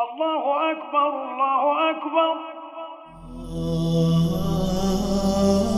الله أكبر الله أكبر آه.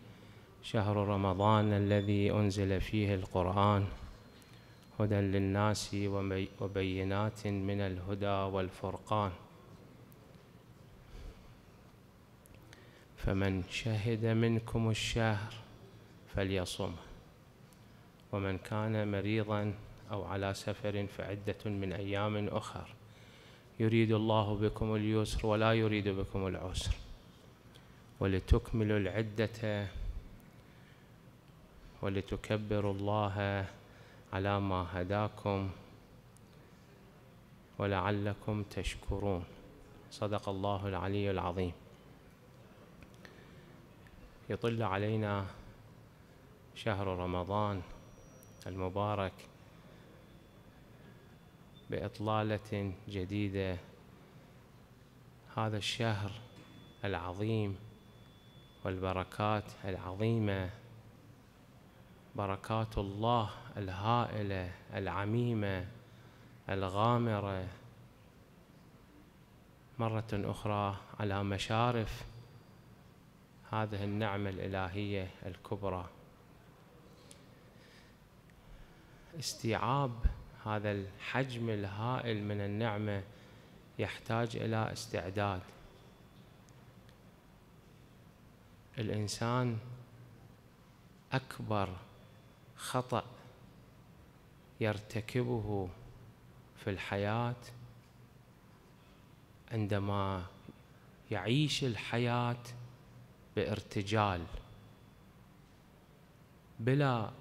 شهر رمضان الذي أنزل فيه القرآن هدى للناس وبينات من الهدى والفرقان فمن شهد منكم الشهر فليصم ومن كان مريضا أو على سفر فعدة من أيام أخر يريد الله بكم اليسر ولا يريد بكم العسر ولتكملوا العدة ولتكبروا الله على ما هداكم ولعلكم تشكرون صدق الله العلي العظيم يطل علينا شهر رمضان المبارك باطلاله جديده هذا الشهر العظيم والبركات العظيمه بركات الله الهائله العميمه الغامره مره اخرى على مشارف هذه النعمه الالهيه الكبرى استيعاب هذا الحجم الهائل من النعمه يحتاج الى استعداد الانسان اكبر خطأ يرتكبه في الحياة عندما يعيش الحياة بارتجال بلا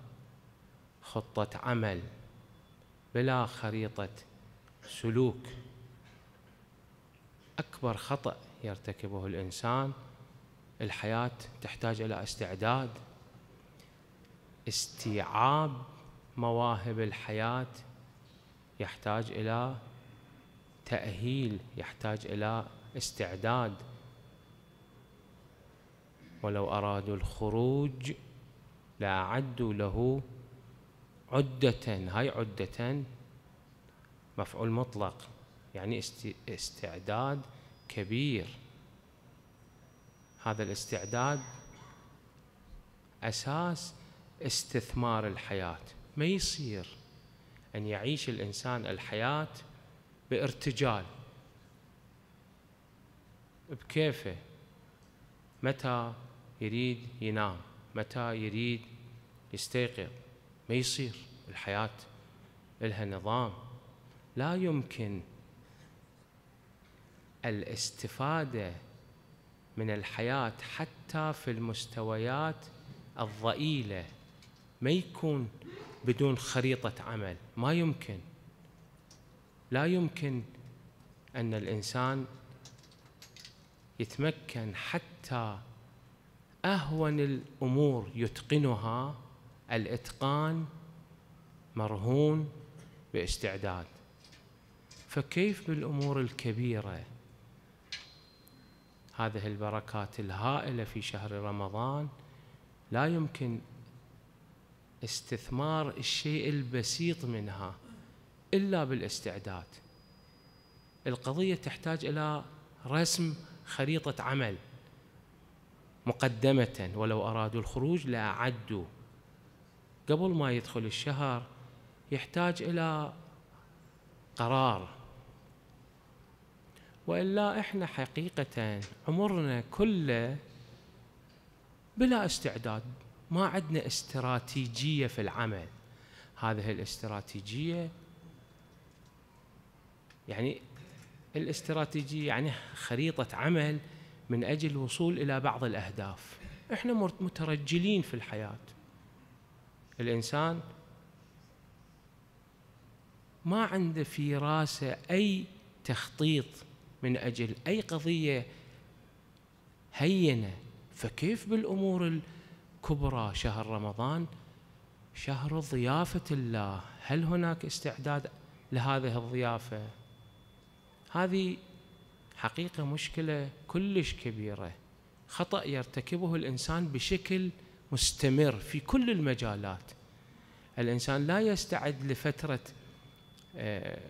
خطة عمل بلا خريطة سلوك أكبر خطأ يرتكبه الإنسان الحياة تحتاج إلى استعداد استيعاب مواهب الحياة يحتاج إلى تأهيل يحتاج إلى استعداد ولو أرادوا الخروج لأعدوا له عدة هاي عدة مفعول مطلق يعني استعداد كبير هذا الاستعداد أساس استثمار الحياة ما يصير أن يعيش الإنسان الحياة بارتجال بكيفه متى يريد ينام متى يريد يستيقظ ما يصير الحياة لها نظام لا يمكن الاستفادة من الحياة حتى في المستويات الضئيله ما يكون بدون خريطة عمل ما يمكن لا يمكن أن الإنسان يتمكن حتى أهون الأمور يتقنها الإتقان مرهون باستعداد فكيف بالأمور الكبيرة هذه البركات الهائلة في شهر رمضان لا يمكن استثمار الشيء البسيط منها إلا بالاستعداد القضية تحتاج إلى رسم خريطة عمل مقدمة ولو أرادوا الخروج لأعدوا قبل ما يدخل الشهر يحتاج إلى قرار وإلا إحنا حقيقة عمرنا كله بلا استعداد ما عندنا استراتيجيه في العمل هذه الاستراتيجيه يعني الاستراتيجيه يعني خريطه عمل من اجل الوصول الى بعض الاهداف احنا مترجلين في الحياه الانسان ما عنده في راسه اي تخطيط من اجل اي قضيه هينه فكيف بالامور كبرى شهر رمضان شهر ضيافة الله هل هناك استعداد لهذه الضيافة هذه حقيقة مشكلة كلش كبيرة خطأ يرتكبه الإنسان بشكل مستمر في كل المجالات الإنسان لا يستعد لفترة آه،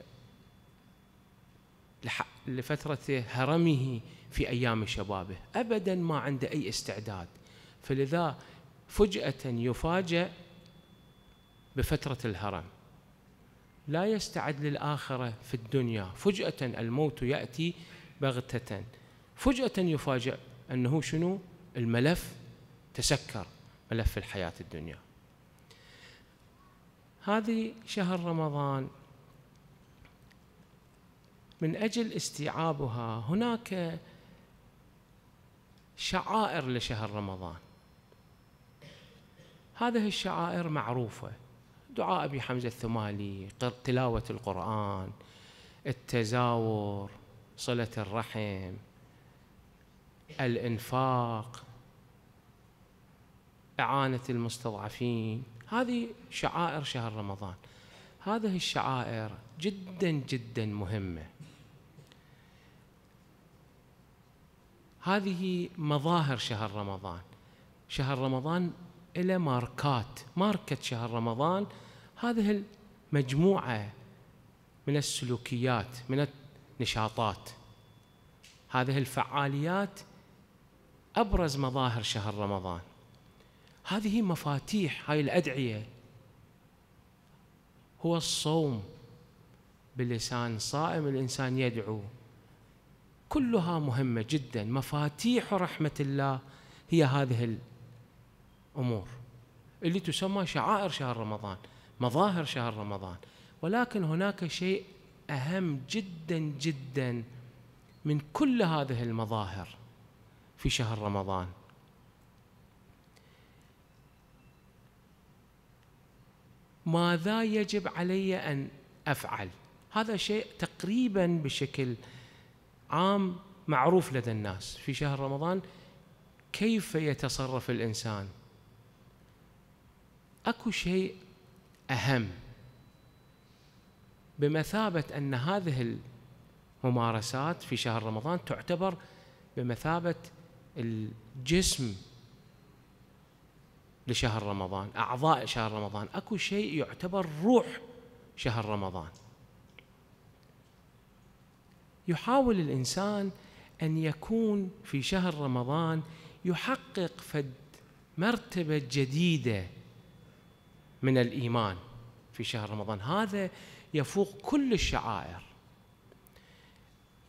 لفترة هرمه في أيام شبابه أبدا ما عنده أي استعداد فلذا فجأة يفاجأ بفترة الهرم لا يستعد للآخرة في الدنيا فجأة الموت يأتي بغتة فجأة يفاجأ أنه شنو الملف تسكر ملف الحياة الدنيا هذه شهر رمضان من أجل استيعابها هناك شعائر لشهر رمضان هذه الشعائر معروفة دعاء أبي حمزة الثمالي تلاوة القرآن التزاور صلة الرحم الإنفاق إعانة المستضعفين هذه شعائر شهر رمضان هذه الشعائر جدا جدا مهمة هذه مظاهر شهر رمضان شهر رمضان إلى ماركات ماركة شهر رمضان هذه المجموعة من السلوكيات من النشاطات هذه الفعاليات أبرز مظاهر شهر رمضان هذه مفاتيح هاي الأدعية هو الصوم بلسان صائم الإنسان يدعو كلها مهمة جدا مفاتيح رحمة الله هي هذه امور اللي تسمى شعائر شهر رمضان مظاهر شهر رمضان ولكن هناك شيء اهم جدا جدا من كل هذه المظاهر في شهر رمضان ماذا يجب علي ان افعل هذا شيء تقريبا بشكل عام معروف لدى الناس في شهر رمضان كيف يتصرف الانسان اكو شيء اهم بمثابه ان هذه الممارسات في شهر رمضان تعتبر بمثابه الجسم لشهر رمضان اعضاء شهر رمضان اكو شيء يعتبر روح شهر رمضان يحاول الانسان ان يكون في شهر رمضان يحقق فد مرتبه جديده من الايمان في شهر رمضان هذا يفوق كل الشعائر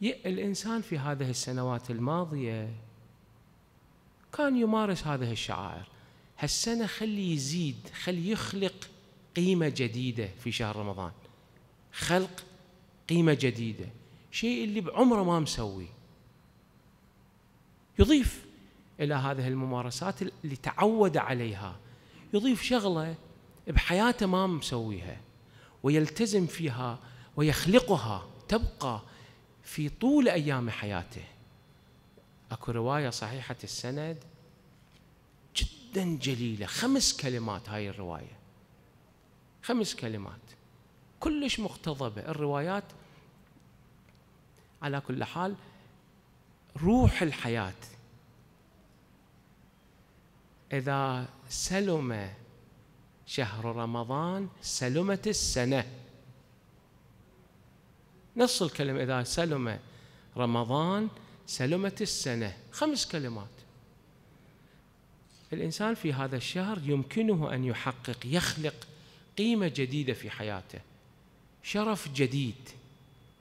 الانسان في هذه السنوات الماضيه كان يمارس هذه الشعائر هالسنه خلي يزيد خلي يخلق قيمه جديده في شهر رمضان خلق قيمه جديده شيء اللي بعمره ما مسوي يضيف الى هذه الممارسات اللي تعود عليها يضيف شغله بحياته ما مسويها ويلتزم فيها ويخلقها تبقى في طول ايام حياته اكو روايه صحيحه السند جدا جليله خمس كلمات هاي الروايه خمس كلمات كلش مقتضبه الروايات على كل حال روح الحياه اذا سلم شهر رمضان سلمت السنة نص الكلمة إذا سلم رمضان سلمت السنة خمس كلمات الإنسان في هذا الشهر يمكنه أن يحقق يخلق قيمة جديدة في حياته شرف جديد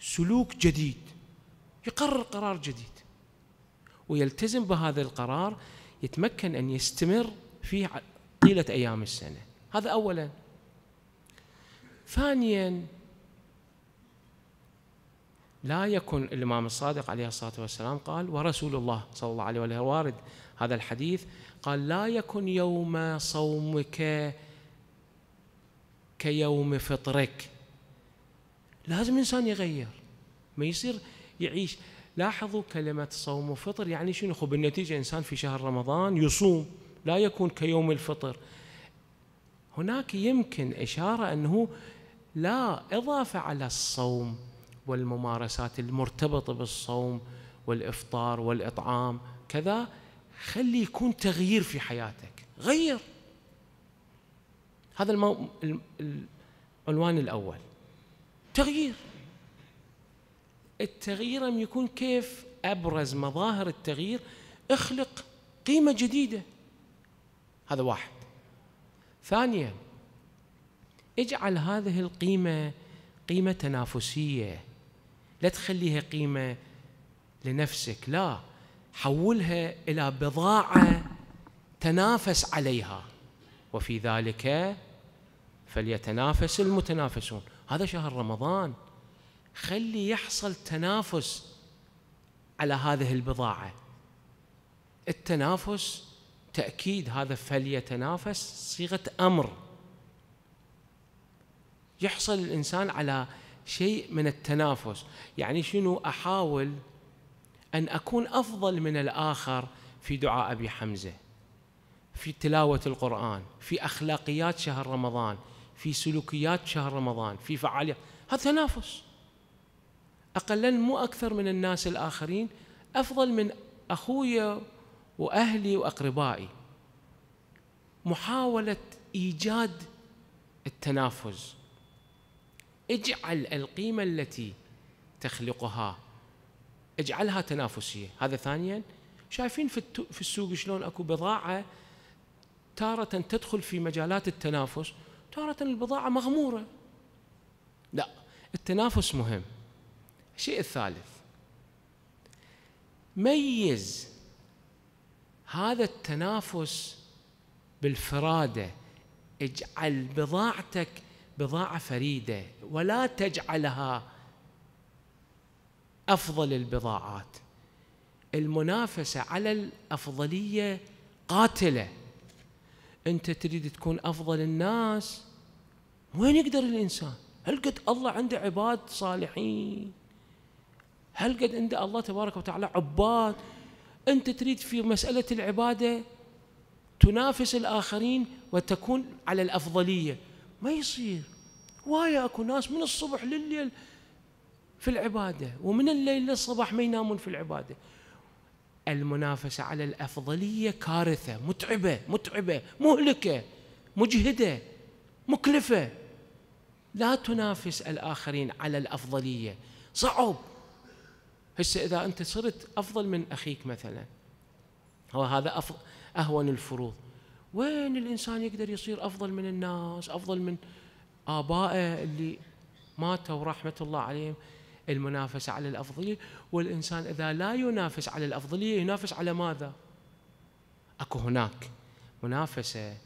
سلوك جديد يقرر قرار جديد ويلتزم بهذا القرار يتمكن أن يستمر في طيلة أيام السنة هذا أولا ثانيا لا يكن الإمام الصادق عليه الصلاة والسلام قال ورسول الله صلى الله عليه وآله وارد هذا الحديث قال لا يكن يوم صومك كيوم فطرك لازم الإنسان يغير ما يصير يعيش لاحظوا كلمة صوم وفطر يعني شنو بالنتيجة إنسان في شهر رمضان يصوم لا يكون كيوم الفطر هناك يمكن إشارة أنه لا إضافة على الصوم والممارسات المرتبطة بالصوم والإفطار والإطعام كذا خلي يكون تغيير في حياتك غير هذا المو... العنوان الأول تغيير التغيير لم يكون كيف أبرز مظاهر التغيير اخلق قيمة جديدة هذا واحد ثانيا اجعل هذه القيمة قيمة تنافسية لا تخليها قيمة لنفسك لا حولها إلى بضاعة تنافس عليها وفي ذلك فليتنافس المتنافسون هذا شهر رمضان خلي يحصل تنافس على هذه البضاعة التنافس تأكيد هذا فليتنافس صيغة أمر يحصل الإنسان على شيء من التنافس يعني شنو أحاول أن أكون أفضل من الآخر في دعاء أبي حمزة في تلاوة القرآن في أخلاقيات شهر رمضان في سلوكيات شهر رمضان في فعاليات هذا تنافس أقلا مو أكثر من الناس الآخرين أفضل من أخويا واهلي واقربائي محاوله ايجاد التنافس اجعل القيمه التي تخلقها اجعلها تنافسيه هذا ثانيا شايفين في في السوق شلون اكو بضاعه تارة تدخل في مجالات التنافس تارة البضاعة مغمورة لا التنافس مهم الشيء الثالث ميز هذا التنافس بالفراده اجعل بضاعتك بضاعه فريده ولا تجعلها افضل البضاعات المنافسه على الافضليه قاتله انت تريد تكون افضل الناس وين يقدر الانسان هل قد الله عنده عباد صالحين هل قد عنده الله تبارك وتعالى عباد أنت تريد في مسألة العبادة تنافس الآخرين وتكون على الأفضلية ما يصير وايا أكو ناس من الصبح لليل في العبادة ومن الليل للصباح ما ينامون في العبادة المنافسة على الأفضلية كارثة متعبة متعبة مهلكة مجهدة مكلفة لا تنافس الآخرين على الأفضلية صعب هسه إذا أنت صرت أفضل من أخيك مثلا هو هذا أهون الفروض وين الإنسان يقدر يصير أفضل من الناس أفضل من آبائه اللي ماتوا رحمة الله عليهم المنافسة على الأفضلية والإنسان إذا لا ينافس على الأفضلية ينافس على ماذا؟ أكو هناك منافسة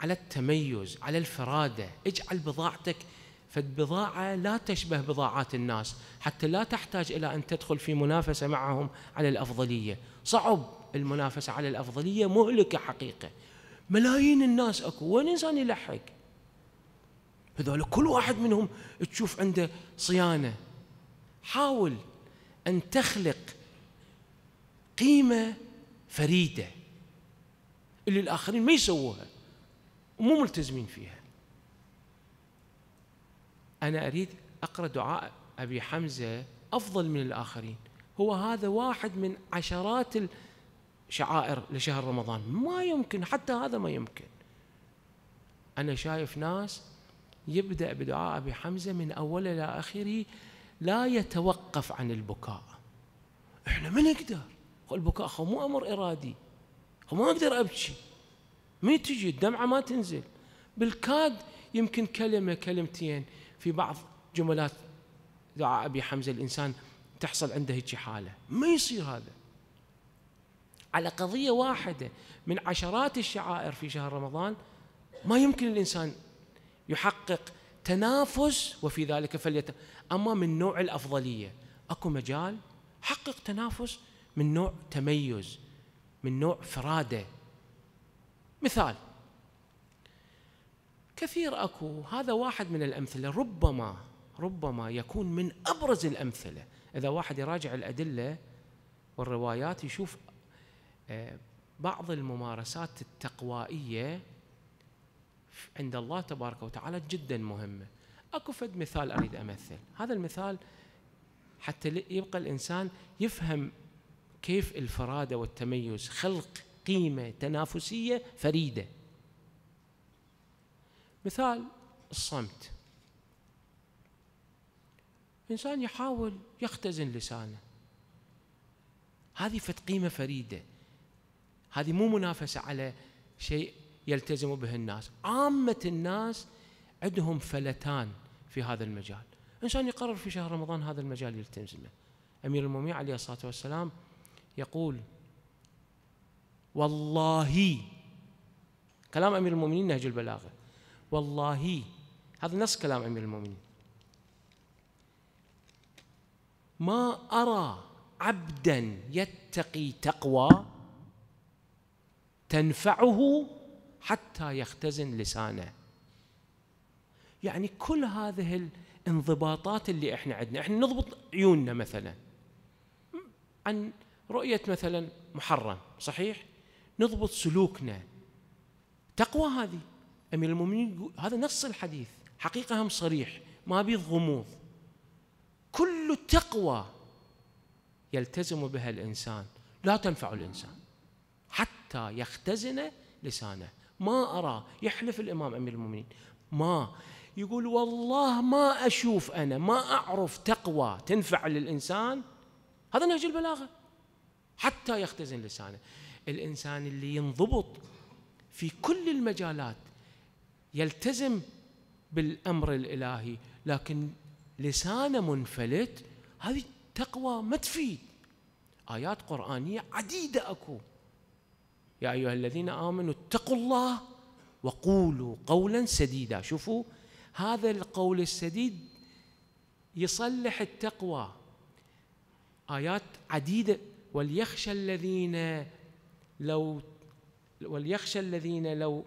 على التميز على الفرادة اجعل بضاعتك فالبضاعة لا تشبه بضاعات الناس حتى لا تحتاج إلى أن تدخل في منافسة معهم على الأفضلية صعب المنافسة على الأفضلية مهلكة حقيقة ملايين الناس أكو وين إنسان يلحق هذول كل واحد منهم تشوف عنده صيانة حاول أن تخلق قيمة فريدة اللي الآخرين ما يسووها ومو ملتزمين فيها أنا أريد أقرأ دعاء أبي حمزة أفضل من الآخرين هو هذا واحد من عشرات الشعائر لشهر رمضان ما يمكن حتى هذا ما يمكن أنا شايف ناس يبدأ بدعاء أبي حمزة من أوله إلى آخره لا يتوقف عن البكاء احنا ما نقدر البكاء هو مو امر ارادي هو ما اقدر ابكي ما تجي الدمعه ما تنزل بالكاد يمكن كلمه كلمتين في بعض جملات دعاء أبي حمزة الإنسان تحصل عنده هيك حالة ما يصير هذا على قضية واحدة من عشرات الشعائر في شهر رمضان ما يمكن الإنسان يحقق تنافس وفي ذلك فليت أما من نوع الأفضلية أكو مجال حقق تنافس من نوع تميز من نوع فرادة مثال كثير اكو هذا واحد من الامثله ربما ربما يكون من ابرز الامثله اذا واحد يراجع الادله والروايات يشوف آه، بعض الممارسات التقوائيه عند الله تبارك وتعالى جدا مهمه اكو فد مثال اريد امثل هذا المثال حتى يبقى الانسان يفهم كيف الفراده والتميز خلق قيمه تنافسيه فريده مثال الصمت إنسان يحاول يختزن لسانه هذه فت قيمة فريدة هذه مو منافسة على شيء يلتزم به الناس عامة الناس عندهم فلتان في هذا المجال إنسان يقرر في شهر رمضان هذا المجال يلتزمه أمير المؤمنين عليه الصلاة والسلام يقول والله كلام أمير المؤمنين نهج البلاغة والله هذا نص كلام امير المؤمنين ما ارى عبدا يتقي تقوى تنفعه حتى يختزن لسانه يعني كل هذه الانضباطات اللي احنا عندنا احنا نضبط عيوننا مثلا عن رؤية مثلا محرم صحيح نضبط سلوكنا تقوى هذه امير المؤمنين هذا نص الحديث حقيقه هم صريح ما بيض غموض كل تقوى يلتزم بها الانسان لا تنفع الانسان حتى يختزن لسانه ما ارى يحلف الامام امير المؤمنين ما يقول والله ما اشوف انا ما اعرف تقوى تنفع للانسان هذا نهج البلاغه حتى يختزن لسانه الانسان اللي ينضبط في كل المجالات يلتزم بالامر الالهي لكن لسانه منفلت هذه تقوى ما تفيد ايات قرانيه عديده اكو يا ايها الذين امنوا اتقوا الله وقولوا قولا سديدا شوفوا هذا القول السديد يصلح التقوى ايات عديده وليخشى الذين لو وليخشى الذين لو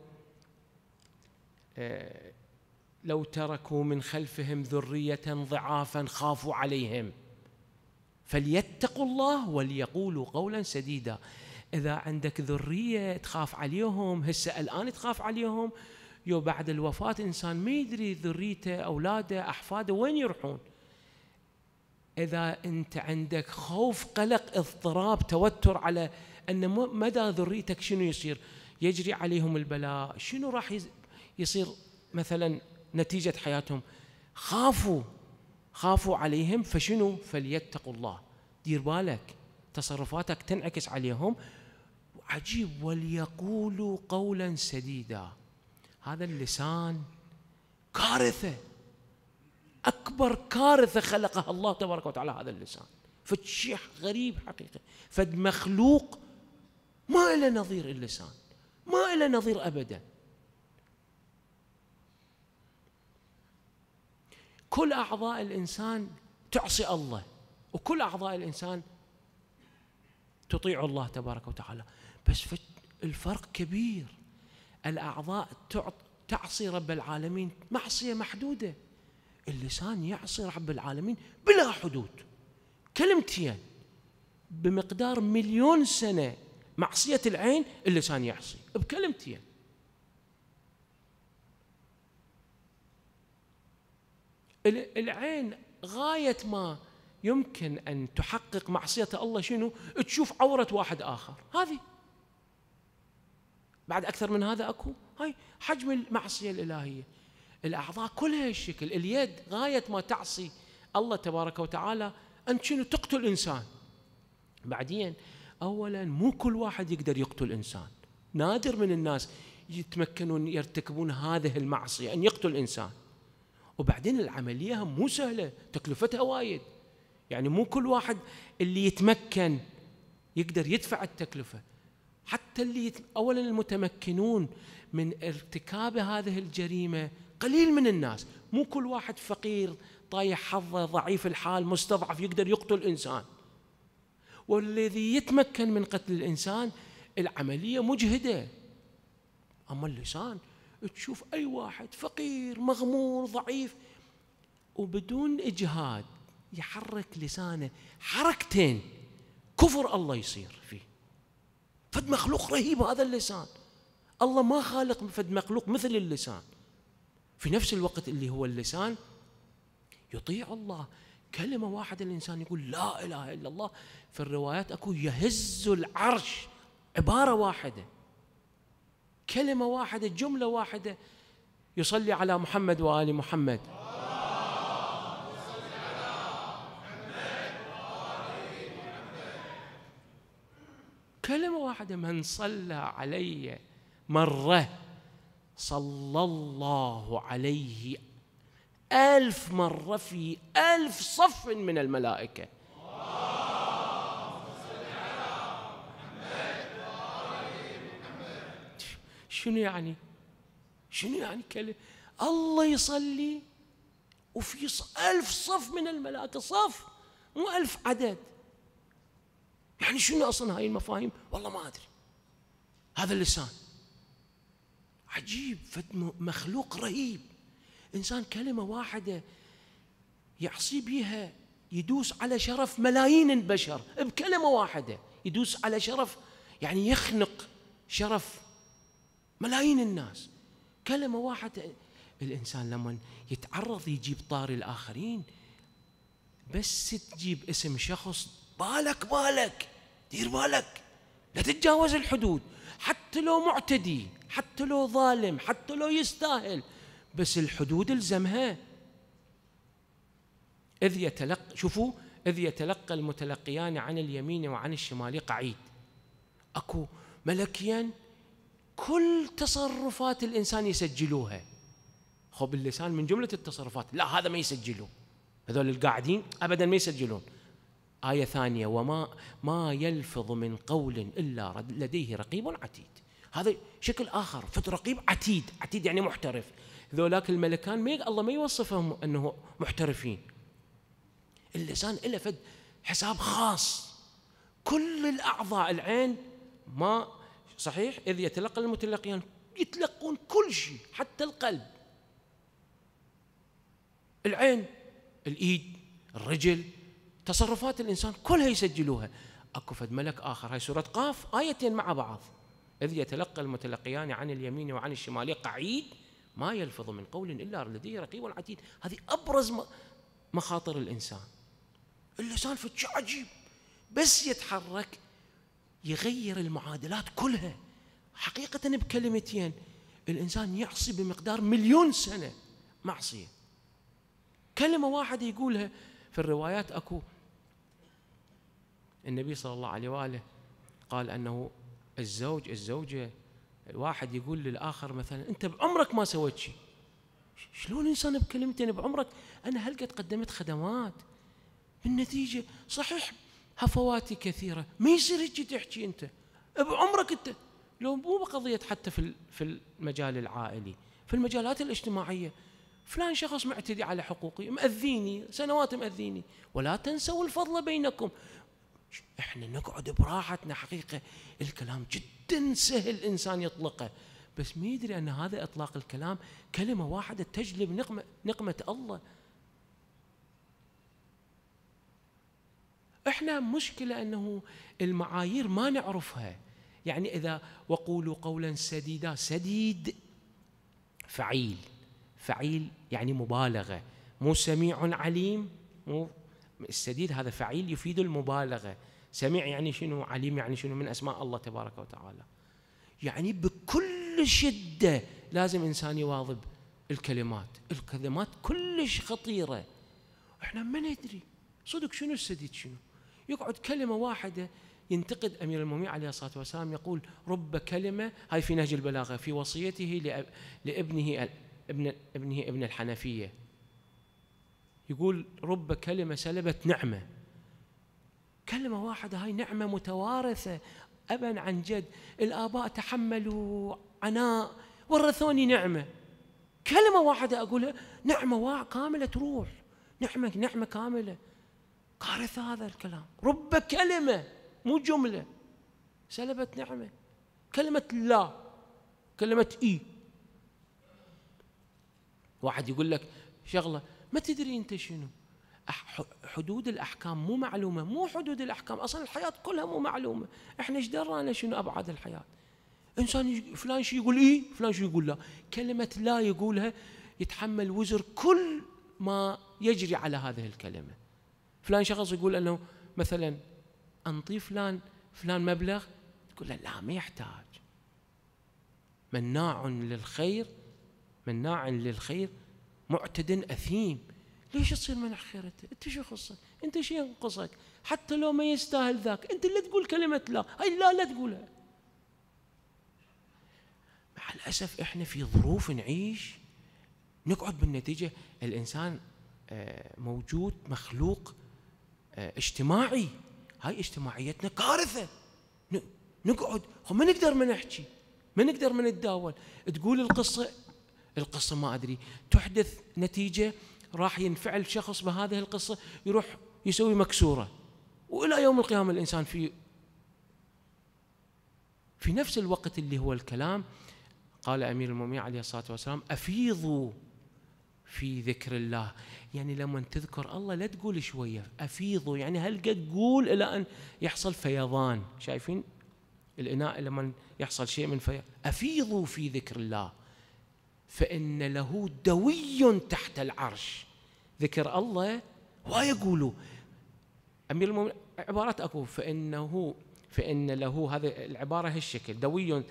آه، لو تركوا من خلفهم ذرية ضعافا خافوا عليهم فليتقوا الله وليقولوا قولا سديدا إذا عندك ذرية تخاف عليهم هسه الآن تخاف عليهم يو بعد الوفاة إنسان ما يدري ذريته أولاده أحفاده وين يروحون إذا أنت عندك خوف قلق اضطراب توتر على أن مدى ذريتك شنو يصير يجري عليهم البلاء شنو راح يصير مثلا نتيجة حياتهم خافوا خافوا عليهم فشنو فليتقوا الله دير بالك تصرفاتك تنعكس عليهم عجيب وليقولوا قولا سديدا هذا اللسان كارثة أكبر كارثة خلقها الله تبارك وتعالى هذا اللسان فتشيح غريب حقيقة فد مخلوق ما له نظير اللسان ما له نظير أبداً كل أعضاء الإنسان تعصي الله وكل أعضاء الإنسان تطيع الله تبارك وتعالى بس الفرق كبير الأعضاء تعصي رب العالمين معصية محدودة اللسان يعصي رب العالمين بلا حدود كلمتين بمقدار مليون سنة معصية العين اللسان يعصي بكلمتين العين غاية ما يمكن أن تحقق معصية الله شنو تشوف عورة واحد آخر هذه بعد أكثر من هذا أكو هاي حجم المعصية الإلهية الأعضاء كلها الشكل اليد غاية ما تعصي الله تبارك وتعالى أنت شنو تقتل إنسان بعدين أولا مو كل واحد يقدر يقتل إنسان نادر من الناس يتمكنون يرتكبون هذه المعصية أن يقتل إنسان وبعدين العملية مو سهلة تكلفتها وايد يعني مو كل واحد اللي يتمكن يقدر يدفع التكلفة حتى اللي يت... أولا المتمكنون من ارتكاب هذه الجريمة قليل من الناس مو كل واحد فقير طايح حظه ضعيف الحال مستضعف يقدر يقتل إنسان والذي يتمكن من قتل الإنسان العملية مجهدة أما اللسان تشوف أي واحد فقير مغمور ضعيف وبدون إجهاد يحرك لسانه حركتين كفر الله يصير فيه فد مخلوق رهيب هذا اللسان الله ما خالق فد مخلوق مثل اللسان في نفس الوقت اللي هو اللسان يطيع الله كلمة واحدة الإنسان يقول لا إله إلا الله في الروايات أكو يهز العرش عبارة واحدة كلمة واحدة جملة واحدة يصلي على محمد وآل محمد كلمة واحدة من صلى علي مرة صلى الله عليه ألف مرة في ألف صف من الملائكة شنو يعني شنو يعني كلمة الله يصلي وفي ألف صف من الملائكة صف مو ألف عدد يعني شنو أصلا هاي المفاهيم والله ما أدري هذا اللسان عجيب مخلوق رهيب إنسان كلمة واحدة يعصي بها يدوس على شرف ملايين البشر بكلمة واحدة يدوس على شرف يعني يخنق شرف ملايين الناس كلمة واحدة الإنسان لما يتعرض يجيب طار الآخرين بس تجيب اسم شخص بالك بالك دير بالك لا تتجاوز الحدود حتى لو معتدي حتى لو ظالم حتى لو يستاهل بس الحدود الزمها إذ يتلقى شوفوا إذ يتلقى المتلقيان عن اليمين وعن الشمال قعيد أكو ملكيا كل تصرفات الانسان يسجلوها خب اللسان من جمله التصرفات لا هذا ما يسجلوه هذول القاعدين ابدا ما يسجلون آية ثانية وما ما يلفظ من قول إلا لديه رقيب عتيد هذا شكل آخر فت رقيب عتيد عتيد يعني محترف ذولاك الملكان ما الله ما يوصفهم أنه محترفين اللسان له فد حساب خاص كل الأعضاء العين ما صحيح إذ يتلقى المتلقيان يتلقون كل شيء حتى القلب العين الإيد الرجل تصرفات الإنسان كلها يسجلوها أكو فد ملك آخر هاي سورة قاف آيتين مع بعض إذ يتلقى المتلقيان عن اليمين وعن الشمال قعيد ما يلفظ من قول إلا لديه رقيب عتيد هذه أبرز مخاطر الإنسان اللسان فتش عجيب بس يتحرك يغير المعادلات كلها حقيقة بكلمتين الإنسان يعصي بمقدار مليون سنة معصية كلمة واحدة يقولها في الروايات أكو النبي صلى الله عليه وآله قال أنه الزوج الزوجة الواحد يقول للآخر مثلا أنت بعمرك ما سويت شيء شلون إنسان بكلمتين بعمرك أنا هل قد قدمت خدمات بالنتيجة صحيح هفواتي كثيره ما يصير هيك تحكي انت بعمرك انت لو مو بقضيه حتى في في المجال العائلي في المجالات الاجتماعيه فلان شخص معتدي على حقوقي مأذيني سنوات مأذيني ولا تنسوا الفضل بينكم احنا نقعد براحتنا حقيقه الكلام جدا سهل الانسان يطلقه بس ما يدري ان هذا اطلاق الكلام كلمه واحده تجلب نقمه نقمه الله احنا مشكله انه المعايير ما نعرفها يعني اذا وقولوا قولا سديدا سديد فعيل فعيل يعني مبالغه مو سميع عليم مو السديد هذا فعيل يفيد المبالغه سميع يعني شنو عليم يعني شنو من اسماء الله تبارك وتعالى يعني بكل شده لازم انسان يواظب الكلمات الكلمات كلش خطيره احنا ما ندري صدق شنو السديد شنو يقعد كلمة واحدة ينتقد أمير المؤمنين عليه الصلاة والسلام يقول رب كلمة هاي في نهج البلاغة في وصيته لابنه ابن ابنه ابن الحنفية يقول رب كلمة سلبت نعمة كلمة واحدة هاي نعمة متوارثة أبا عن جد الآباء تحملوا عناء ورثوني نعمة كلمة واحدة أقولها نعمة كاملة تروح نعمة نعمة كاملة كارثة هذا الكلام رب كلمة مو جملة سلبت نعمة كلمة لا كلمة إي واحد يقول لك شغلة ما تدري أنت شنو حدود الأحكام مو معلومة مو حدود الأحكام أصلا الحياة كلها مو معلومة إحنا إيش درانا شنو أبعاد الحياة إنسان فلان شو يقول إي فلان شو يقول لا كلمة لا يقولها يتحمل وزر كل ما يجري على هذه الكلمة فلان شخص يقول انه مثلا انطي فلان فلان مبلغ تقول له لا ما يحتاج مناع للخير مناع للخير معتد اثيم ليش تصير منع خيرته؟ انت شو يخصك؟ انت شو ينقصك؟ حتى لو ما يستاهل ذاك، انت لا تقول كلمه لا، هاي لا لا تقولها. مع الاسف احنا في ظروف نعيش نقعد بالنتيجه الانسان آه، موجود مخلوق اجتماعي هاي اجتماعيتنا كارثه نقعد ما نقدر ما نحكي ما نقدر ما نتداول تقول القصه القصه ما ادري تحدث نتيجه راح ينفعل شخص بهذه القصه يروح يسوي مكسوره والى يوم القيامه الانسان في في نفس الوقت اللي هو الكلام قال امير المؤمنين عليه الصلاه والسلام افيضوا في ذكر الله يعني لما تذكر الله لا تقول شوية أفيضوا يعني هل تقول إلى أن يحصل فيضان شايفين الإناء لما يحصل شيء من فيضان أفيضوا في ذكر الله فإن له دوي تحت العرش ذكر الله ويقولوا أمير المؤمنين عبارات أكو فإنه فإن له هذه العبارة هالشكل دوي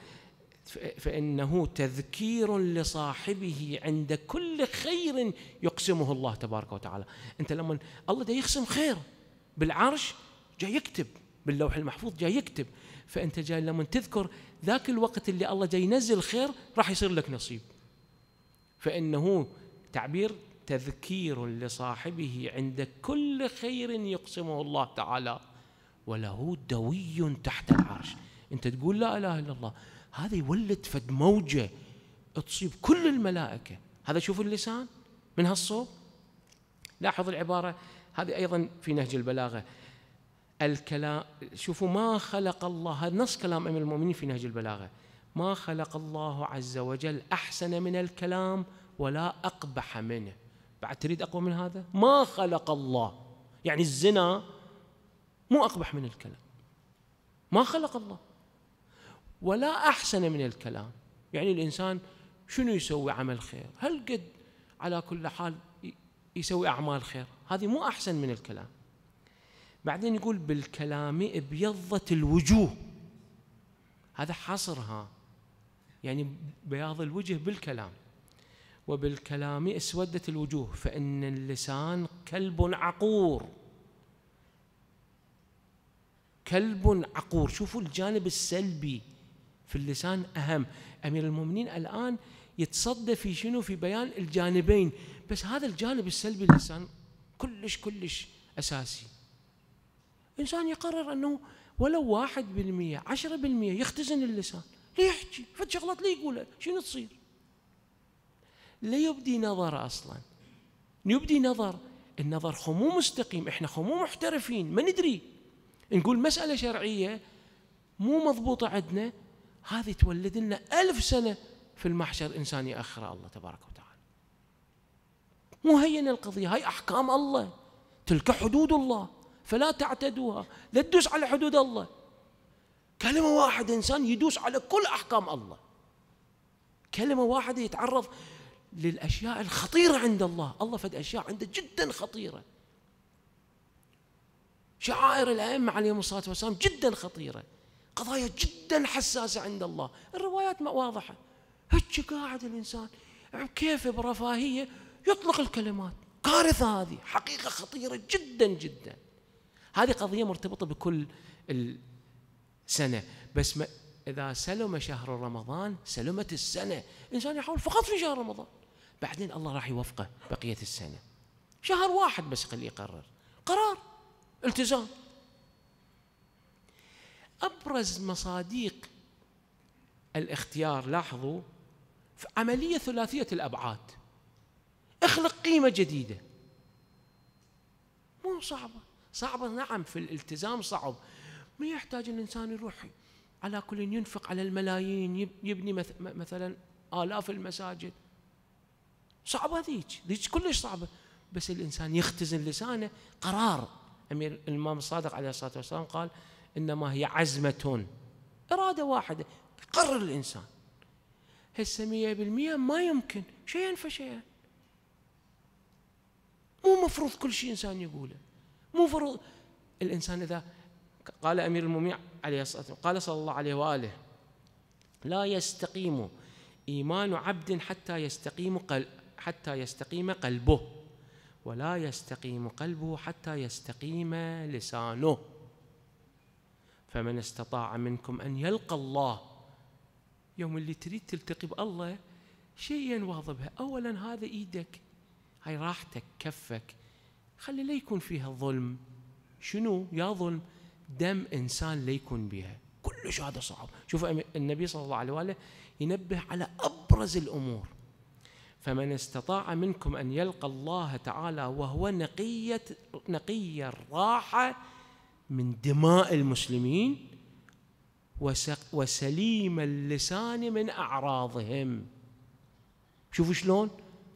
فإنه تذكير لصاحبه عند كل خير يقسمه الله تبارك وتعالى أنت لما الله ده يقسم خير بالعرش جاي يكتب باللوح المحفوظ جاي يكتب فأنت جاي لما تذكر ذاك الوقت اللي الله جاي ينزل خير راح يصير لك نصيب فإنه تعبير تذكير لصاحبه عند كل خير يقسمه الله تعالى وله دوي تحت العرش أنت تقول لا إله إلا الله هذا يولد فد موجة تصيب كل الملائكة هذا شوف اللسان من هالصوب لاحظ العبارة هذه أيضا في نهج البلاغة الكلام شوفوا ما خلق الله هذا نص كلام أمير المؤمنين في نهج البلاغة ما خلق الله عز وجل أحسن من الكلام ولا أقبح منه بعد تريد أقوى من هذا ما خلق الله يعني الزنا مو أقبح من الكلام ما خلق الله ولا أحسن من الكلام يعني الإنسان شنو يسوي عمل خير هل قد على كل حال يسوي أعمال خير هذه مو أحسن من الكلام بعدين يقول بالكلام ابيضت الوجوه هذا حصرها يعني بياض الوجه بالكلام وبالكلام اسودت الوجوه فان اللسان كلب عقور كلب عقور شوفوا الجانب السلبي في اللسان أهم أمير المؤمنين الآن يتصدى في شنو في بيان الجانبين بس هذا الجانب السلبي للإنسان كلش كلش أساسي إنسان يقرر أنه ولو واحد بالمية عشرة بالمية يختزن اللسان ليحكي فد شغلات ليقولها يقولها شنو تصير لا يبدي نظر أصلا يبدي نظر النظر خمو مستقيم احنا خمو محترفين ما ندري نقول مسألة شرعية مو مضبوطة عندنا هذه تولد لنا ألف سنة في المحشر إنسان يأخر الله تبارك وتعالى مو هينة القضية هاي أحكام الله تلك حدود الله فلا تعتدوها لا تدوس على حدود الله كلمة واحدة إنسان يدوس على كل أحكام الله كلمة واحدة يتعرض للأشياء الخطيرة عند الله الله فد أشياء عنده جدا خطيرة شعائر الأئمة عليهم الصلاة والسلام جدا خطيرة قضايا جدا حساسة عند الله الروايات ما واضحة هيك قاعد الإنسان يعني كيف برفاهية يطلق الكلمات كارثة هذه حقيقة خطيرة جدا جدا هذه قضية مرتبطة بكل السنة بس ما إذا سلم شهر رمضان سلمت السنة الإنسان يحاول فقط في شهر رمضان بعدين الله راح يوفقه بقية السنة شهر واحد بس خليه يقرر قرار التزام أبرز مصاديق الاختيار لاحظوا في عملية ثلاثية الأبعاد اخلق قيمة جديدة مو صعبة صعبة نعم في الالتزام صعب ما يحتاج الإنسان يروح على كل ينفق على الملايين يبني مثلا آلاف المساجد صعبة ذيك ذيك كلش صعبة بس الإنسان يختزن لسانه قرار أمير الإمام الصادق عليه الصلاة والسلام قال إنما هي عزمة إرادة واحدة يقرر الإنسان هسه 100% ما يمكن شيئا فشيئا مو مفروض كل شيء إنسان يقوله مو مفروض الإنسان إذا قال أمير المؤمنين عليه الصلاة والسلام قال صلى الله عليه وآله لا يستقيم إيمان عبد حتى يستقيم قل حتى يستقيم قلبه ولا يستقيم قلبه حتى يستقيم لسانه فمن استطاع منكم أن يلقى الله يوم اللي تريد تلتقي بالله شيء واضح بها أولا هذا إيدك هاي راحتك كفك خلي لا يكون فيها ظلم شنو يا ظلم دم إنسان لا يكون بها كلش هذا صعب شوف النبي صلى الله عليه وآله ينبه على أبرز الأمور فمن استطاع منكم أن يلقى الله تعالى وهو نقية نقي الراحة من دماء المسلمين وسليم اللسان من أعراضهم شوفوا شلون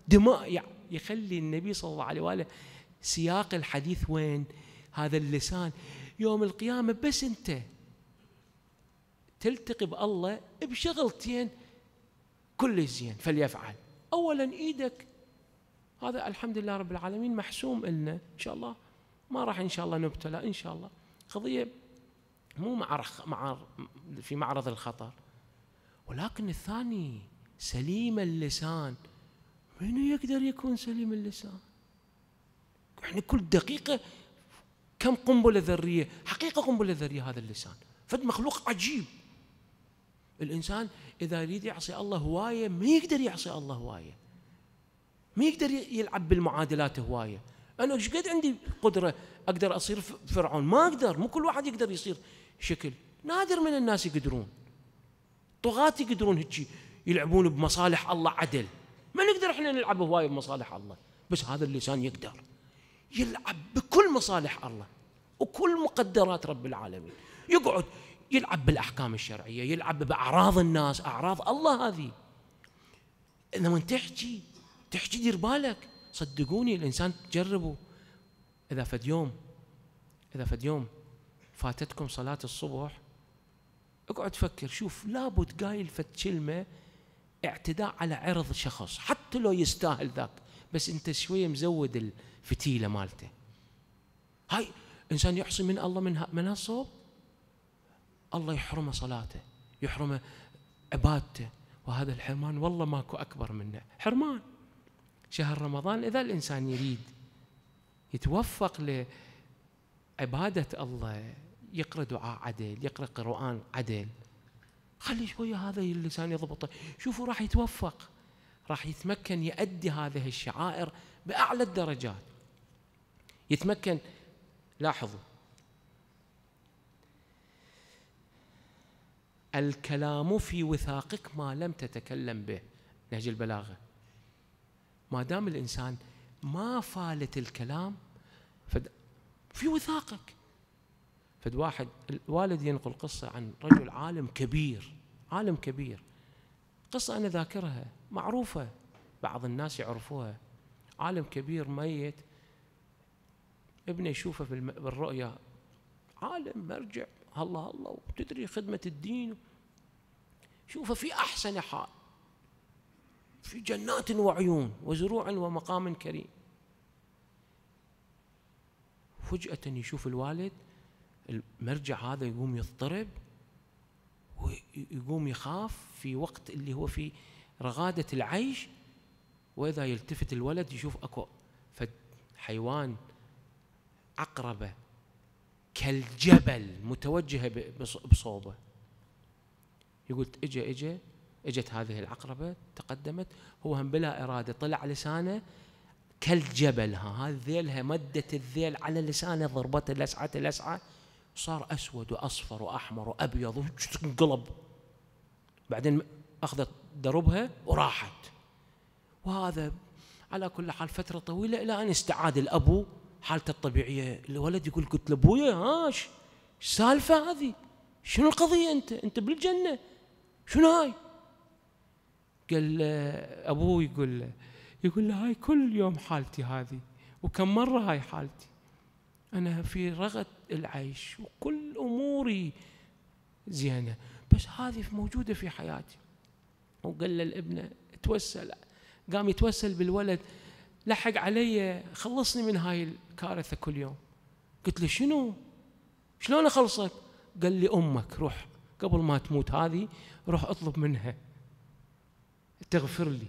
دماء يخلي النبي صلى الله عليه وآله سياق الحديث وين هذا اللسان يوم القيامة بس أنت تلتقي بالله بشغلتين كل زين فليفعل أولا إيدك هذا الحمد لله رب العالمين محسوم لنا إن شاء الله ما راح إن شاء الله نبتلى إن شاء الله قضيه مو مع مع في معرض الخطر ولكن الثاني سليم اللسان منو يقدر يكون سليم اللسان؟ احنا يعني كل دقيقه كم قنبله ذريه، حقيقه قنبله ذريه هذا اللسان، فد مخلوق عجيب. الانسان اذا يريد يعصي الله هوايه ما يقدر يعصي الله هوايه. ما يقدر يلعب بالمعادلات هوايه، انا ايش قد عندي قدره اقدر اصير فرعون ما اقدر مو كل واحد يقدر يصير شكل نادر من الناس يقدرون طغاة يقدرون هيك يلعبون بمصالح الله عدل ما نقدر احنا نلعب هوايه بمصالح الله بس هذا اللسان يقدر يلعب بكل مصالح الله وكل مقدرات رب العالمين يقعد يلعب بالاحكام الشرعيه يلعب باعراض الناس اعراض الله هذه لما تحكي تحكي دير بالك صدقوني الانسان تجربوا اذا فد يوم اذا فد يوم فاتتكم صلاه الصبح اقعد فكر شوف لابد قايل فد كلمه اعتداء على عرض شخص حتى لو يستاهل ذاك بس انت شويه مزود الفتيله مالته هاي انسان يحصي من الله من من هالصوب الله يحرمه صلاته يحرمه عبادته وهذا الحرمان والله ماكو اكبر منه حرمان شهر رمضان إذا الإنسان يريد يتوفق لعبادة الله يقرأ دعاء عدل يقرأ قرآن عدل خلي شوية هذا اللسان يضبطه شوفوا راح يتوفق راح يتمكن يؤدي هذه الشعائر بأعلى الدرجات يتمكن لاحظوا الكلام في وثاقك ما لم تتكلم به نهج البلاغه ما دام الانسان ما فالت الكلام فد في وثاقك فد واحد الوالد ينقل قصه عن رجل عالم كبير عالم كبير قصه انا ذاكرها معروفه بعض الناس يعرفوها عالم كبير ميت ابنه يشوفه بالرؤيا عالم مرجع الله الله وتدري خدمه الدين شوفه في احسن حال في جنات وعيون وزروع ومقام كريم فجأة يشوف الوالد المرجع هذا يقوم يضطرب ويقوم يخاف في وقت اللي هو في رغادة العيش وإذا يلتفت الولد يشوف أكو حيوان عقربة كالجبل متوجهة بصوبه يقول اجا اجا اجت هذه العقربه تقدمت هو هم بلا اراده طلع لسانه كالجبل ها ذيلها مدت الذيل على لسانه ضربته لسعه لسعه صار اسود واصفر واحمر وابيض وانقلب بعدين اخذت دربها وراحت وهذا على كل حال فتره طويله الى ان استعاد الابو حالته الطبيعيه الولد يقول قلت له هاش السالفه هذه شنو القضيه انت انت بالجنه شنو هاي قال ابوه يقول له يقول له هاي كل يوم حالتي هذه وكم مره هاي حالتي انا في رغد العيش وكل اموري زينه بس هذه موجوده في حياتي وقال له لابنه توسل قام يتوسل بالولد لحق علي خلصني من هاي الكارثه كل يوم قلت له شنو شلون اخلصك قال لي امك روح قبل ما تموت هذه روح اطلب منها تغفر لي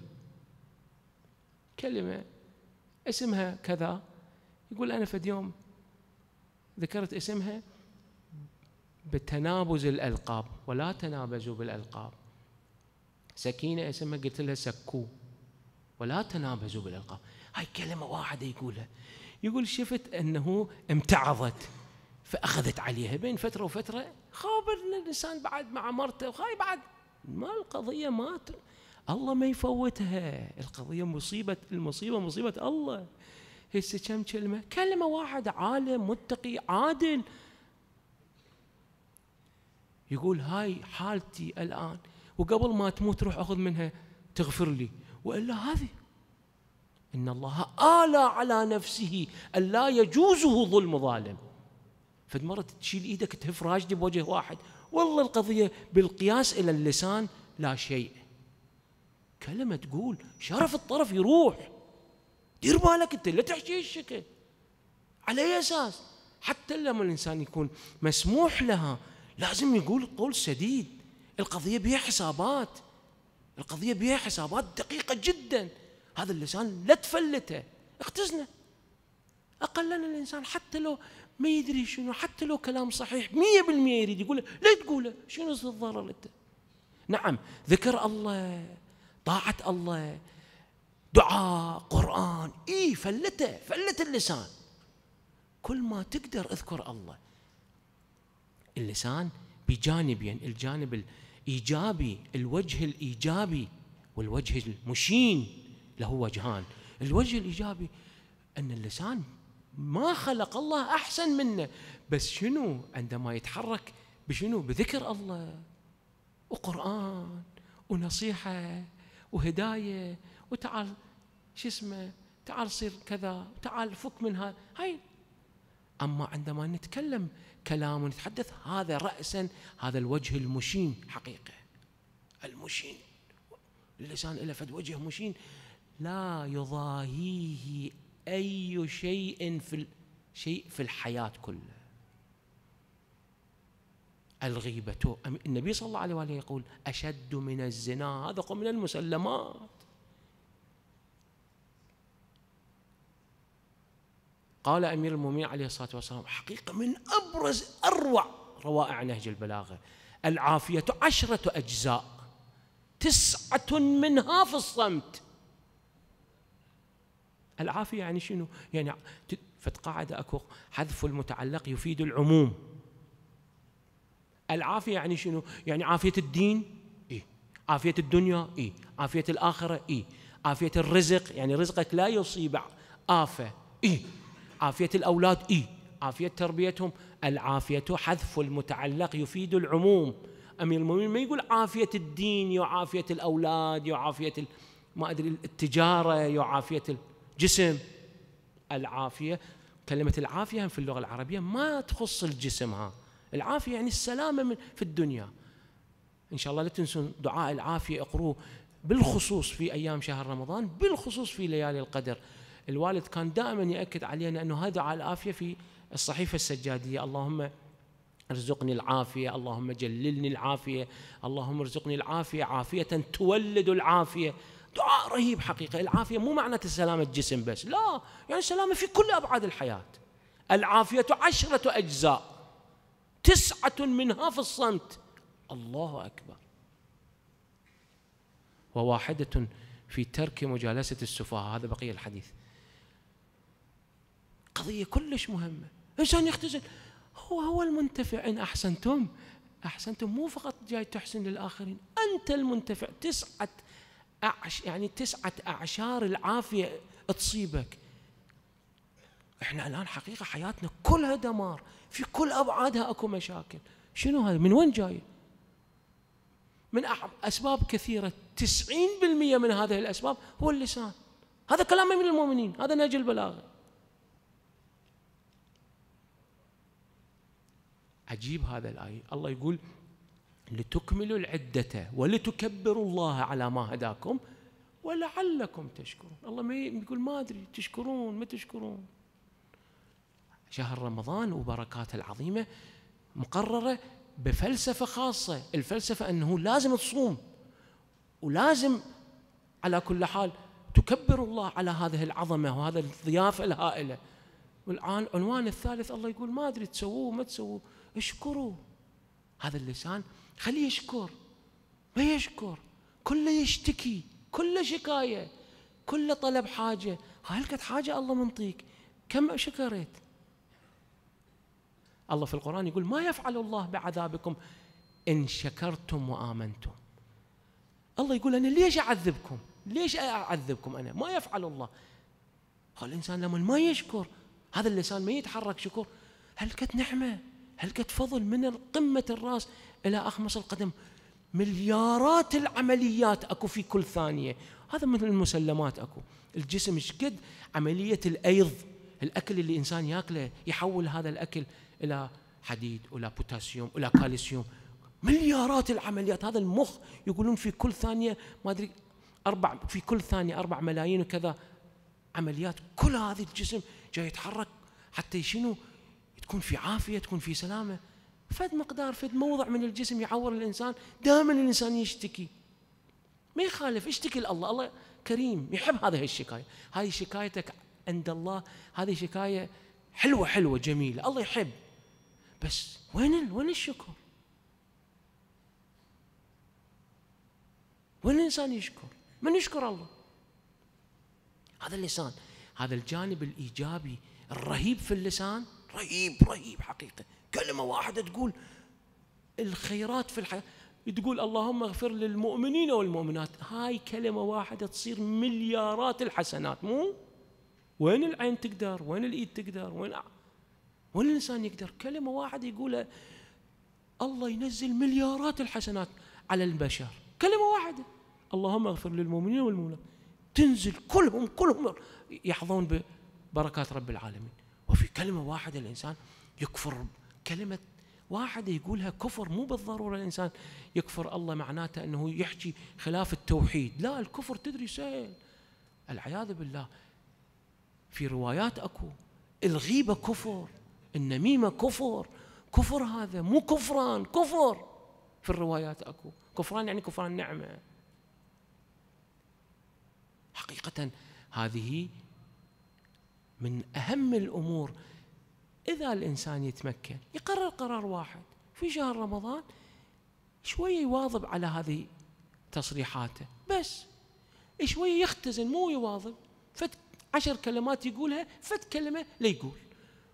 كلمة اسمها كذا يقول أنا في يوم ذكرت اسمها بتنابز الألقاب ولا تنابزوا بالألقاب سكينة اسمها قلت لها سكو ولا تنابزوا بالألقاب هاي كلمة واحدة يقولها يقول شفت أنه امتعضت فأخذت عليها بين فترة وفترة خابر الإنسان بعد مع مرته وخاي بعد ما القضية ما الله ما يفوتها القضية مصيبة المصيبة مصيبة الله هسه كم كلمة كلمة واحد عالم متقي عادل يقول هاي حالتي الآن وقبل ما تموت روح أخذ منها تغفر لي وإلا هذه إن الله آلى على نفسه ألا يجوزه ظلم ظالم فد مرة تشيل إيدك تهف راجلي بوجه واحد والله القضية بالقياس إلى اللسان لا شيء كلمة تقول شرف الطرف يروح دير بالك أنت لا تحكي الشكل على أي أساس حتى لما الإنسان يكون مسموح لها لازم يقول قول سديد القضية بها حسابات القضية بها حسابات دقيقة جدا هذا اللسان لا تفلته اختزنه أقلنا الإنسان حتى لو ما يدري شنو حتى لو كلام صحيح مية بالمية يريد يقوله لا تقوله شنو الضرر أنت نعم ذكر الله طاعة الله دعاء قرآن إيه فلته فلت اللسان كل ما تقدر اذكر الله اللسان بجانبين الجانب الإيجابي الوجه الإيجابي والوجه المشين له وجهان الوجه الإيجابي أن اللسان ما خلق الله أحسن منه بس شنو عندما يتحرك بشنو بذكر الله وقرآن ونصيحة وهدايه وتعال شو اسمه تعال صير كذا تعال فك من هذا هاي اما عندما نتكلم كلام ونتحدث هذا راسا هذا الوجه المشين حقيقه المشين اللسان له فد وجه مشين لا يضاهيه اي شيء في شيء في الحياه كلها الغيبة النبي صلى الله عليه وآله يقول أشد من الزنا هذا من المسلمات قال أمير المؤمنين عليه الصلاة والسلام حقيقة من أبرز أروع روائع نهج البلاغة العافية عشرة أجزاء تسعة منها في الصمت العافية يعني شنو؟ يعني فتقعد أكو حذف المتعلق يفيد العموم العافية يعني شنو؟ يعني عافية الدين إيه عافية الدنيا إيه عافية الآخرة إيه عافية الرزق يعني رزقك لا يصيب آفة إيه عافية الأولاد إيه عافية تربيتهم العافية حذف المتعلق يفيد العموم أمير المؤمنين ما يقول عافية الدين يا عافية الأولاد يا عافية ما أدري التجارة يا عافية الجسم العافية كلمة العافية في اللغة العربية ما تخص الجسم ها العافية يعني السلامة من في الدنيا إن شاء الله لا تنسون دعاء العافية اقروه بالخصوص في أيام شهر رمضان بالخصوص في ليالي القدر الوالد كان دائما يأكد علينا أنه هذا دعاء العافية في الصحيفة السجادية اللهم ارزقني العافية اللهم جللني العافية اللهم ارزقني العافية عافية تولد العافية دعاء رهيب حقيقة العافية مو معنى سلامة جسم بس لا يعني سلامة في كل أبعاد الحياة العافية عشرة أجزاء تسعة منها في الصمت الله أكبر وواحدة في ترك مجالسة السفهاء هذا بقية الحديث قضية كلش مهمة إنسان يختزل هو هو المنتفع إن أحسنتم أحسنتم مو فقط جاي تحسن للآخرين أنت المنتفع تسعة أعش يعني تسعة أعشار العافية تصيبك احنا الآن حقيقة حياتنا كلها دمار في كل أبعادها أكو مشاكل شنو هذا من وين جاي من أسباب كثيرة تسعين بالمية من هذه الأسباب هو اللسان هذا كلام من المؤمنين هذا نهج البلاغة عجيب هذا الآية الله يقول لتكملوا العدة ولتكبروا الله على ما هداكم ولعلكم تشكرون الله ما يقول ما أدري تشكرون ما تشكرون شهر رمضان وبركاته العظيمة مقررة بفلسفة خاصة الفلسفة أنه لازم تصوم ولازم على كل حال تكبر الله على هذه العظمة وهذا الضيافة الهائلة والآن عنوان الثالث الله يقول ما أدري تسووه ما تسووه اشكروا هذا اللسان خليه يشكر ما يشكر كله يشتكي كله شكاية كله طلب حاجة هاي حاجة الله منطيك كم شكرت الله في القرآن يقول ما يفعل الله بعذابكم إن شكرتم وآمنتم الله يقول أنا ليش أعذبكم ليش أعذبكم أنا ما يفعل الله الإنسان لما ما يشكر هذا اللسان ما يتحرك شكر هل نعمة هل فضل من قمة الرأس إلى أخمص القدم مليارات العمليات أكو في كل ثانية هذا من المسلمات أكو الجسم شقد عملية الأيض الأكل اللي الإنسان يأكله يحول هذا الأكل الى حديد الى بوتاسيوم الى كالسيوم مليارات العمليات هذا المخ يقولون في كل ثانيه ما ادري اربع في كل ثانيه اربع ملايين وكذا عمليات كل هذا الجسم جاي يتحرك حتى شنو تكون في عافيه تكون في سلامه فد مقدار فد موضع من الجسم يعور الانسان دائما الانسان يشتكي ما يخالف اشتكي لله الله كريم يحب هذه الشكايه هذه شكايتك عند الله هذه شكايه حلوه حلوه جميله الله يحب بس وين وين الشكر؟ وين الانسان يشكر؟ من يشكر الله؟ هذا اللسان هذا الجانب الايجابي الرهيب في اللسان رهيب رهيب حقيقه كلمه واحده تقول الخيرات في الحياه تقول اللهم اغفر للمؤمنين والمؤمنات هاي كلمه واحده تصير مليارات الحسنات مو وين العين تقدر وين الايد تقدر وين وين الانسان يقدر كلمه واحده يقولها الله ينزل مليارات الحسنات على البشر كلمه واحده اللهم اغفر للمؤمنين والمؤمنات تنزل كلهم كلهم يحظون ببركات رب العالمين وفي كلمه واحده الانسان يكفر كلمه واحده يقولها كفر مو بالضروره الانسان يكفر الله معناته انه يحكي خلاف التوحيد لا الكفر تدري سهل العياذ بالله في روايات اكو الغيبه كفر النميمة كفر كفر هذا مو كفران كفر في الروايات أكو كفران يعني كفران نعمة حقيقة هذه من أهم الأمور إذا الإنسان يتمكن يقرر قرار واحد في شهر رمضان شوية يواظب على هذه تصريحاته بس شوية يختزن مو يواظب فت عشر كلمات يقولها فت كلمة لا يقول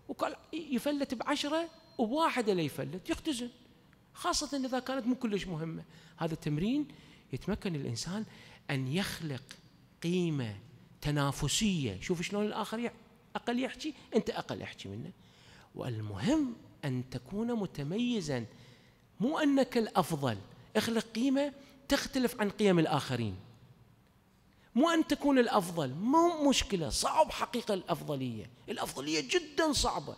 وقال يفلت بعشرة وواحدة لا يفلت يختزن خاصة إذا كانت مو كلش مهمة هذا التمرين يتمكن الإنسان أن يخلق قيمة تنافسية شوف شلون الآخر أقل يحكي أنت أقل احكي منه والمهم أن تكون متميزا مو أنك الأفضل اخلق قيمة تختلف عن قيم الآخرين مو أن تكون الأفضل مو مشكلة صعب حقيقة الأفضلية الأفضلية جدا صعبة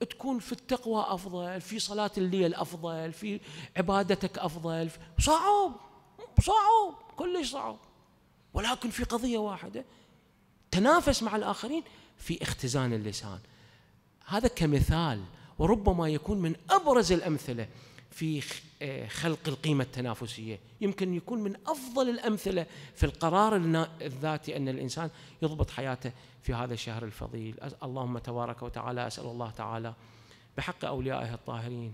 تكون في التقوى أفضل في صلاة الليل أفضل في عبادتك أفضل صعب صعب كلش صعب ولكن في قضية واحدة تنافس مع الآخرين في اختزان اللسان هذا كمثال وربما يكون من أبرز الأمثلة في آه، خلق القيمة التنافسية يمكن يكون من أفضل الأمثلة في القرار الذاتي أن الإنسان يضبط حياته في هذا الشهر الفضيل اللهم تبارك وتعالى أسأل الله تعالى بحق أوليائه الطاهرين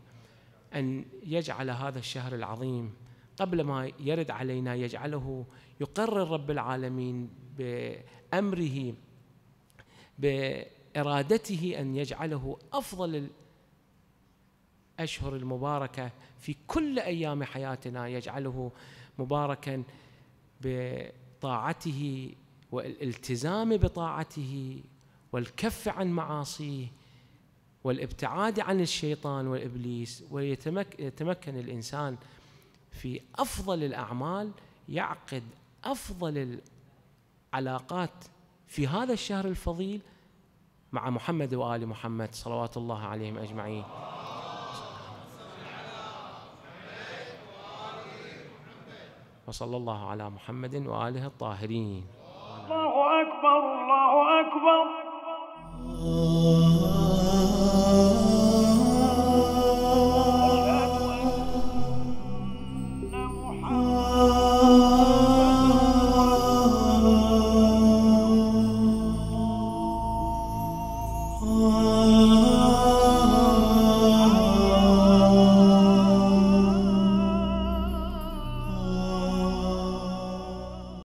أن يجعل هذا الشهر العظيم قبل ما يرد علينا يجعله يقرر رب العالمين بأمره بإرادته أن يجعله أفضل أشهر المباركة في كل أيام حياتنا يجعله مباركا بطاعته والالتزام بطاعته والكف عن معاصيه والابتعاد عن الشيطان والابليس ويتمكن الانسان في افضل الاعمال يعقد افضل العلاقات في هذا الشهر الفضيل مع محمد وال محمد صلوات الله عليهم اجمعين. وصلى الله على محمد وآله الطاهرين الله أكبر الله أكبر